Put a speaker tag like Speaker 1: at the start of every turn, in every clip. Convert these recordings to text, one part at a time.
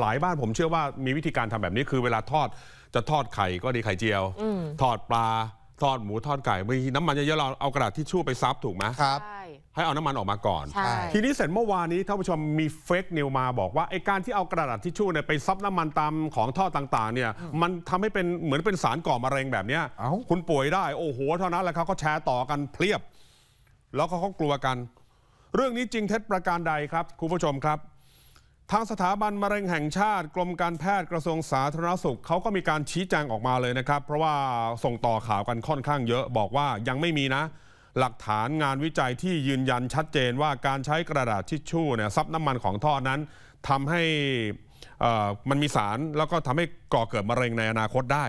Speaker 1: หลายบ้านผมเชื่อว่ามีวิธีการทำแบบนี้คือเวลาทอดจะทอดไข่ ก็ดีไข่เจียวทอดปลา ทอดหมูทอดไก่มีน้ำมันเยอะๆเราเอากระดาษทิชชู่ไปซับถูกไหมครับให้เอาน้ำมันออกมาก่อน ทีนี้เสร็จเมื่อวานนี้ท่านผู้ชมมีเฟกนิวมาบอกว่าไอ้การที่เอากระดาษทิชชู่เนี่ยไปซับน้ำมันตามของท่อต่างๆ เนี่ยมันทำให้เป็นเหมือนเป็นสารก่อมะเร็งแบบเนี้ยคุณป่วยได้โอ้โหเท่านั้นแหละเขาก็แชร์ต่อกันเพียบ แล้วเขาก็กลัวกัน เรื่องนี้จริงเท็จประการใดครับคุณผู้ชมครับทางสถาบันมะเร็งแห่งชาติกรมการแพทย์กระทรวงสาธารณสุข เขาก็มีการชี้แจงออกมาเลยนะครับ เพราะว่าส่งต่อข่าวกันค่อนข้างเยอะ บอกว่ายังไม่มีนะ หลักฐานงานวิจัยที่ยืนยันชัดเจนว่าการใช้กระดาษทิชชู่เนี่ยซับน้ำมันของท่อนั้นทำให้มันมีสารแล้วก็ทำให้ก่อเกิดมะเร็งในอนาคตได้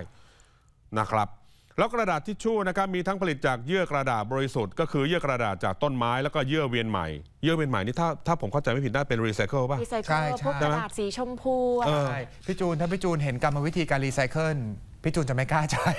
Speaker 1: นะครับแล้วกระดาษทิชชู่นะครับมีทั้งผลิตจากเยื่อกระดาษบริสุทธิ์ ก็คือเยื่อกระดาษจากต้นไม้แล้วก็เยื่อเวียนใหม่ เยื่อเวียนใหม่นี่ถ้าถ้าผมเข้าใจไม่ผิดน่าเป็นรีไซเคิลป่ะรีไซเคิลใช
Speaker 2: ่ใช่พวกกระดาษสีชมพูอะใช่
Speaker 3: พี่จูน ถ้าพี่จูนเห็นกรรมวิธีการรีไซเคิลพี่จูนจะไม่กล้าใช้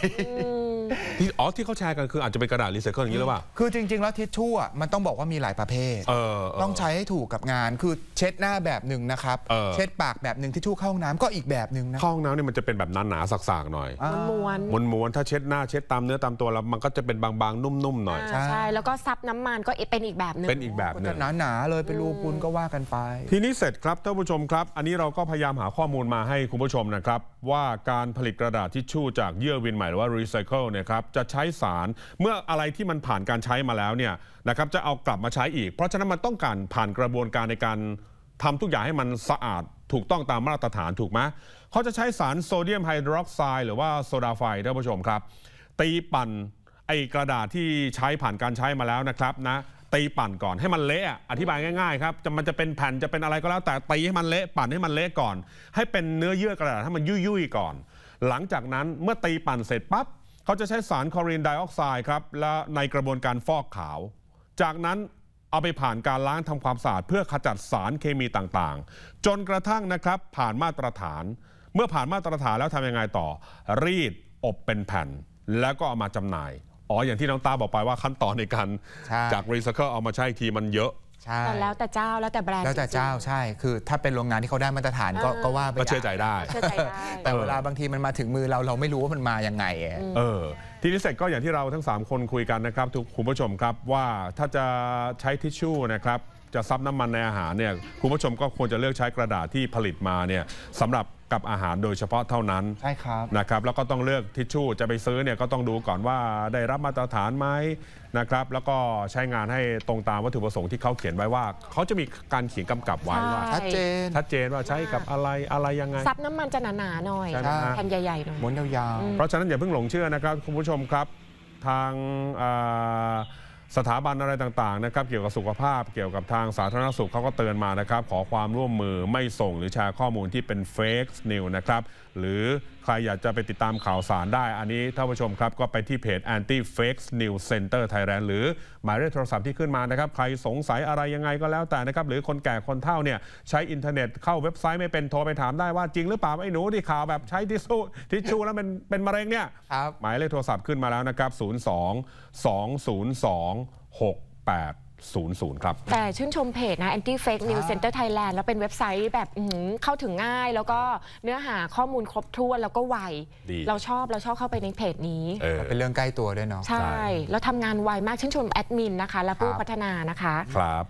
Speaker 1: ที่อ๋อที่เขาแชร์กันคืออาจจะเป็นกระดาษรีไซเคิลอย่างนี้หรือเปล่า
Speaker 3: คือจริง ๆแล้วทิชชู่มันต้องบอกว่ามีหลายประเภทเออต้องใช้ให้ถูกกับงานคือเช็ดหน้าแบบหนึ่งนะครับเช็ดปากแบบหนึ่งทิชชู่เข้าห้องน้ำก็อีกแบบหนึ่ง
Speaker 1: นะเข้าห้องน้ำเนี่ยมันจะเป็นแบบหนาๆสักๆหน่อยมันม้วนม้วนถ้าเช็ดหน้าเช็ดตามเนื้อตามตัวแล้วมันก็จะเป็นบางๆนุ่มๆหน่อยใช
Speaker 2: ่แล้วก็ซับน้ำมันก็เป็นอีกแบบหนึ่งเป็น
Speaker 1: อีกแบบหนึ่ง
Speaker 3: หนาๆเลยเป็นรูปุนก็ว่ากันไปท
Speaker 1: ีนี้เสร็จครับท่านผู้ชมครับ อันนี้เราก็พยายามหาข้อมูลมาให้คุณผู้ชมนะครับ ว่าการผลิตกระดาษทิชชู่จากเยื่อวินใหม่หรือว่ารีไซเคิลเนี่ยครับจะใช้สารเมื่ออะไรที่มันผ่านการใช้มาแล้วเนี่ยนะครับจะเอากลับมาใช้อีก เพราะฉะนั้นมันต้องการผ่านกระบวนการในการทำทุกอย่างให้มันสะอาดถูกต้องตามมาตรฐานถูกไหมเขาจะใช้สารโซเดียมไฮดรอกไซด์หรือว่าโซดาไฟท่านผู้ชมครับ ตีปั่นไอกระดาษที่ใช้ผ่านการใช้มาแล้วนะครับนะตีปั่นก่อนให้มันเละอธิบายง่ายๆครับจะมันจะเป็นแผ่นจะเป็นอะไรก็แล้ว แต่ตีให้มันเละปั่นให้มันเละก่อน ให้เป็นเนื้อเยื่อกระดาษให้มันยุ่ยๆก่อนหลังจากนั้นเมื่อตีปั่นเสร็จปั๊บ เขาจะใช้สารคลอรีนไดออกไซด์ครับ และในกระบวนการฟอกขาว จากนั้นเอาไปผ่านการล้างทำความสะอาด เพื่อขจัดสารเคมีต่างๆ จนกระทั่งนะครับ ผ่านมาตรฐาน เมื่อผ่านมาตรฐานแล้วทำยังไงต่อ รีด อบเป็นแผ่น แล้วก็เอามาจำหน่าย อ๋ออย่างที่น้องตาบอกไปว่าขั้นตอนในการ จากรีไซเคิลเอามาใช้ทีม
Speaker 3: ันเยอะใช่แล้
Speaker 2: วแต่เจ้าแล้วแต่แบรนด์ แล้วแต่เจ
Speaker 3: ้า ใช่ คือ ถ้าเป็นโรงงานที่เขาได้มาตรฐานก็ก็ว่าไปก็เชื่อใจได้เชื่อใจได้ แต่เวลาบางทีมันมาถึงมือเราเราไม่รู้ว่ามันมาอย่างไง เออ
Speaker 1: ทีนี้เสร็จก็อย่างที่เราทั้ง3 คนคุยกันนะครับทุกคุณผู้ชมครับว่าถ้าจะใช้ทิชชู่นะครับจะซับน้ำมันในอาหารเนี่ย คุณผู้ชมก็ควรจะเลือกใช้กระดาษที่ผลิตมาเนี่ยสำหรับกับอาหารโดยเฉพาะเท่านั้นใช่ครับนะครับแล้วก็ต้องเลือกทิชชู่จะไปซื้อเนี่ยก็ต้องดูก่อนว่าได้รับมาตรฐานไหมนะครับ แล้วก็ใช้งานให้ตรงตามวัตถุประสงค์ที่เขาเขียนไว้ว่าเขาจะมีการเขียนกำกับไว้ว่าชัดเจนชัดเจนว่าใช้กับอะไรอะไรยังไงซับ
Speaker 2: น้ำมันจะหนาๆหน่อยแผ่นใหญ่ๆหน่อยมวนยา
Speaker 1: วๆเพราะฉะนั้นอย่าเพิ่งหลงเชื่อนะครับคุณผู้ชมครับทางสถาบันอะไรต่างๆนะครับเกี่ยวกับสุขภาพเกี่ยวกับทางสาธารณสุขเขาก็เตือนมานะครับ ขอความร่วมมือไม่ส่งหรือแชร์ข้อมูลที่เป็นเฟก์นิวนะครับ หรือใครอยากจะไปติดตามข่าวสารได้ อันนี้ท่านผู้ชมครับ ก็ไปที่เพจ anti fake news center Thailand หรือหมายเลขโทรศัพท์ที่ขึ้นมานะครับ ใครสงสัยอะไรยังไงก็แล้วแต่นะครับหรือคนแก่คนเฒ่าเนี่ยใช้อินเทอร์เน็ตเข้าเว็บไซต์ไม่เป็นโทรไปถามได้ว่าจริงหรือเปล่าไอ้หนูที่ข่าวแบบใช้ทิชชู่ทิชชู่แล้วเป็นเป็นมะเร็งเนี่ยหมายเลขโทรศัพท์ขึ้นมาแล้วนะครับ02 202 6800
Speaker 2: ครับแต่ชื่นชมเพจนะ Anti Fake News Center Thailand แล้วเป็นเว็บไซต์แบบเข้าถึงง่าย แล้วก็เนื้อหาข้อมูลครบถ้วน แล้วก็ไวเราชอบเราชอบเข้าไปในเพจนี้
Speaker 3: เป็นเรื่องใกล้ตัวด้วยเนาะใช่
Speaker 2: แล้วทำงานไวมาก ชื่นชมแอดมินนะคะ และผู้พัฒนานะคะ
Speaker 3: ครับ